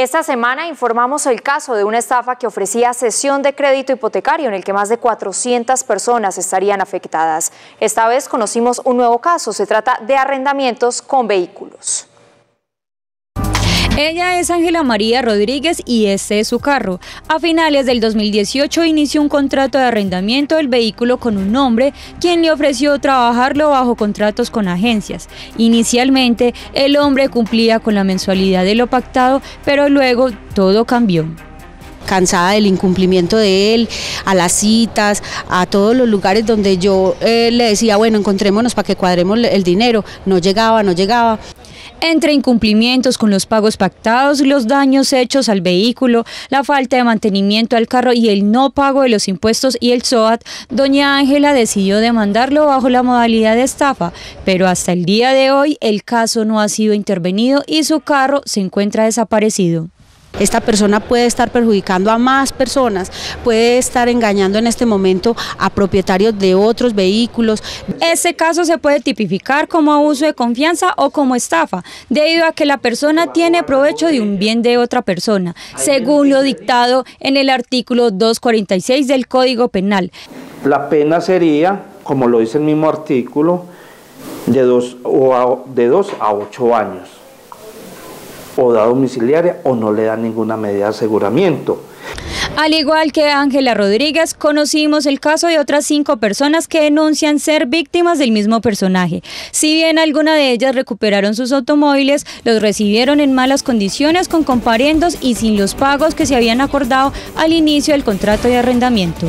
Esta semana informamos el caso de una estafa que ofrecía sesión de crédito hipotecario en el que más de 400 personas estarían afectadas. Esta vez conocimos un nuevo caso, se trata de arrendamientos con vehículos. Ella es Ángela María Rodríguez y este es su carro. A finales del 2018 inició un contrato de arrendamiento del vehículo con un hombre quien le ofreció trabajarlo bajo contratos con agencias. Inicialmente, el hombre cumplía con la mensualidad de lo pactado, pero luego todo cambió cansada del incumplimiento de él, a las citas, a todos los lugares donde yo eh, le decía, bueno, encontrémonos para que cuadremos el dinero, no llegaba, no llegaba. Entre incumplimientos con los pagos pactados, los daños hechos al vehículo, la falta de mantenimiento al carro y el no pago de los impuestos y el SOAT, doña Ángela decidió demandarlo bajo la modalidad de estafa, pero hasta el día de hoy el caso no ha sido intervenido y su carro se encuentra desaparecido. Esta persona puede estar perjudicando a más personas, puede estar engañando en este momento a propietarios de otros vehículos. Ese caso se puede tipificar como abuso de confianza o como estafa, debido a que la persona tiene provecho de un bien de otra persona, según lo dictado en el artículo 246 del Código Penal. La pena sería, como lo dice el mismo artículo, de dos, de dos a ocho años o da domiciliaria o no le da ninguna medida de aseguramiento. Al igual que Ángela Rodríguez, conocimos el caso de otras cinco personas que denuncian ser víctimas del mismo personaje. Si bien alguna de ellas recuperaron sus automóviles, los recibieron en malas condiciones con comparendos y sin los pagos que se habían acordado al inicio del contrato de arrendamiento.